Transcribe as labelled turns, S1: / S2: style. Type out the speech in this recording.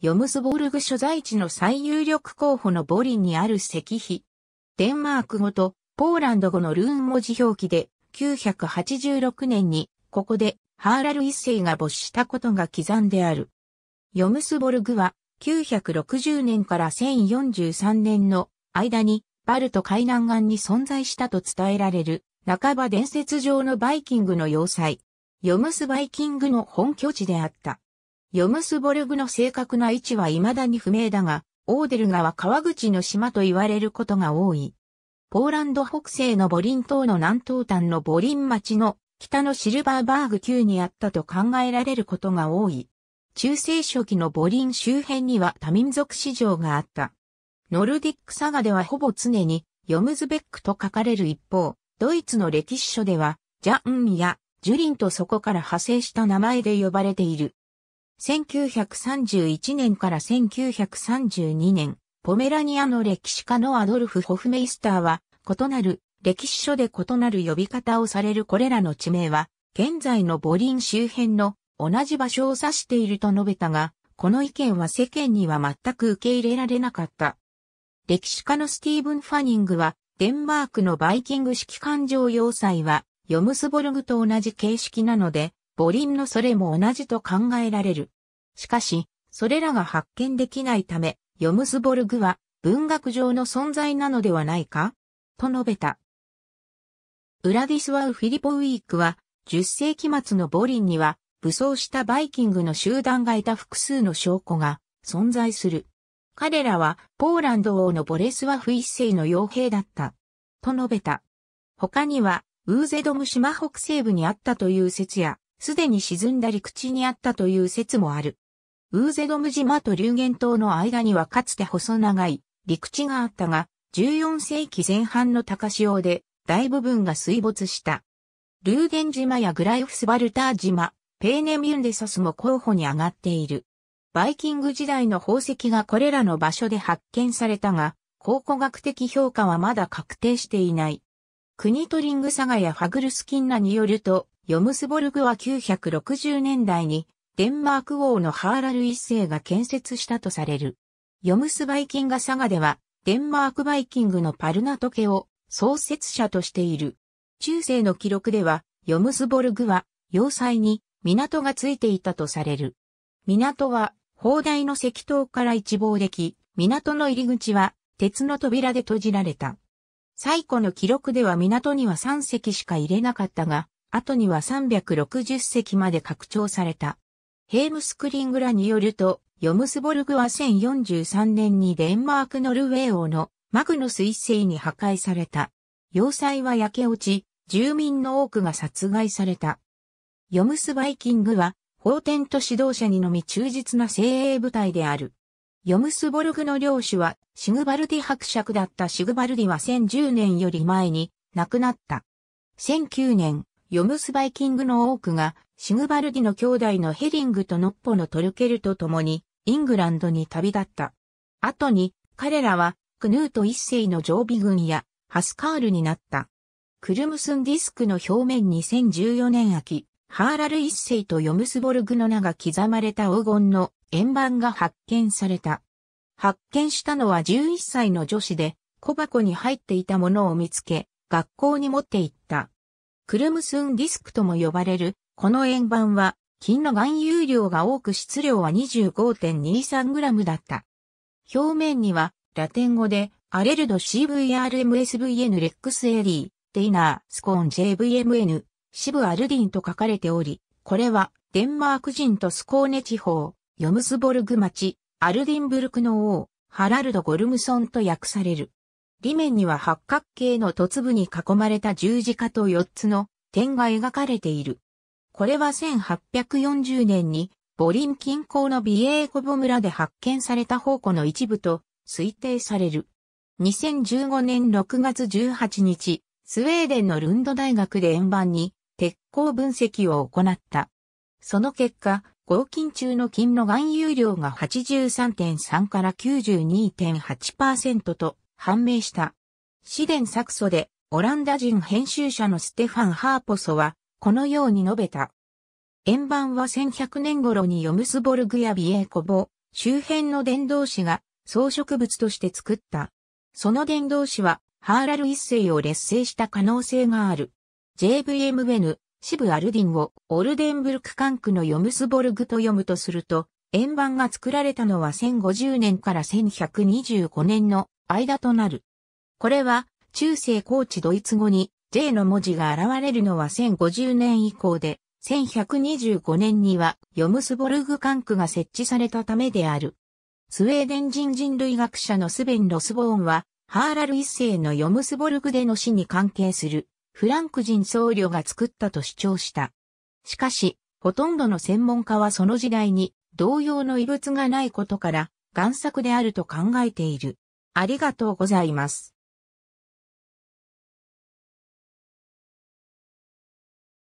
S1: ヨムスボルグ所在地の最有力候補のボリンにある石碑。デンマーク語とポーランド語のルーン文字表記で、986年に、ここで、ハーラル一世が没したことが刻んである。ヨムスボルグは、960年から1043年の間に、バルト海南岸に存在したと伝えられる、半ば伝説上のバイキングの要塞。ヨムスバイキングの本拠地であった。ヨムスボルグの正確な位置は未だに不明だが、オーデル川川口の島と言われることが多い。ポーランド北西のボリン島の南東端のボリン町の北のシルバーバーグ級にあったと考えられることが多い。中世初期のボリン周辺には多民族市場があった。ノルディックサガではほぼ常にヨムズベックと書かれる一方、ドイツの歴史書ではジャンやジュリンとそこから派生した名前で呼ばれている。1931年から1932年、ポメラニアの歴史家のアドルフ・ホフメイスターは、異なる歴史書で異なる呼び方をされるこれらの地名は、現在のボリン周辺の同じ場所を指していると述べたが、この意見は世間には全く受け入れられなかった。歴史家のスティーブン・ファニングは、デンマークのバイキング式艦状要塞は、ヨムスボルグと同じ形式なので、母輪のそれも同じと考えられる。しかし、それらが発見できないため、ヨムスボルグは文学上の存在なのではないかと述べた。ウラディスワウ・フィリポウィークは、10世紀末のボリンには、武装したバイキングの集団がいた複数の証拠が存在する。彼らは、ポーランド王のボレスワフ一世の傭兵だった。と述べた。他には、ウーゼドム島北西部にあったという説や、すでに沈んだ陸地にあったという説もある。ウーゼドム島と流言島の間にはかつて細長い陸地があったが、14世紀前半の高潮で大部分が水没した。ルーデン島やグライフスバルター島、ペーネミュンデソスも候補に上がっている。バイキング時代の宝石がこれらの場所で発見されたが、考古学的評価はまだ確定していない。国トリングサガやファグルスキンナによると、ヨムスボルグは960年代にデンマーク王のハーラル一世が建設したとされる。ヨムスバイキンガ佐賀ではデンマークバイキングのパルナトケを創設者としている。中世の記録ではヨムスボルグは要塞に港がついていたとされる。港は砲台の石塔から一望でき、港の入り口は鉄の扉で閉じられた。最古の記録では港には3隻しか入れなかったが、後には360隻まで拡張された。ヘームスクリングラによると、ヨムスボルグは1043年にデンマークノルウェー王のマグノス一世に破壊された。要塞は焼け落ち、住民の多くが殺害された。ヨムスバイキングは、法典と指導者にのみ忠実な精鋭部隊である。ヨムスボルグの領主は、シグバルディ伯爵だったシグバルディは1010年より前に亡くなった。1009年、ヨムスバイキングの多くが、シグバルディの兄弟のヘリングとノッポのトルケルと共に、イングランドに旅立った。後に、彼らは、クヌート一世の常備軍や、ハスカールになった。クルムスンディスクの表面に2014年秋、ハーラル一世とヨムスボルグの名が刻まれた黄金の円盤が発見された。発見したのは11歳の女子で、小箱に入っていたものを見つけ、学校に持って行った。クルムスンディスクとも呼ばれる、この円盤は、金の含有量が多く質量は 25.23g だった。表面には、ラテン語で、アレルド CVRMSVN レックスエリー、デイナー、スコーン JVMN、シブアルディンと書かれており、これは、デンマーク人とスコーネ地方、ヨムスボルグ町、アルディンブルクの王、ハラルド・ゴルムソンと訳される。裏面には八角形の突部に囲まれた十字架と四つの点が描かれている。これは1840年にボリン近郊のビエーコボ村で発見された宝庫の一部と推定される。2015年6月18日、スウェーデンのルンド大学で円盤に鉄鋼分析を行った。その結果、合金中の金の含有量が83.3から92.8%と判明した。試伝作祖で、オランダ人編集者のステファン・ハーポソは、このように述べた。円盤は1100年頃にヨムスボルグやビエーコボ、周辺の伝道師が装飾物として作った。その伝道師は、ハーラル一世を劣勢した可能性がある。JVMN、シブ・アルディンをオルデンブルク管区のヨムスボルグと読むとすると、円盤が作られたのは1050年から1125年の間となる。これは、中世高地ドイツ語に J の文字が現れるのは1050年以降で、1125年にはヨムスボルグ管区が設置されたためである。スウェーデン人人類学者のスベン・ロスボーンは、ハーラル一世のヨムスボルグでの死に関係するフランク人僧侶が作ったと主張した。しかし、ほとんどの専門家はその時代に同様の遺物がないことから、贋作であると考えている。ありがとうございます。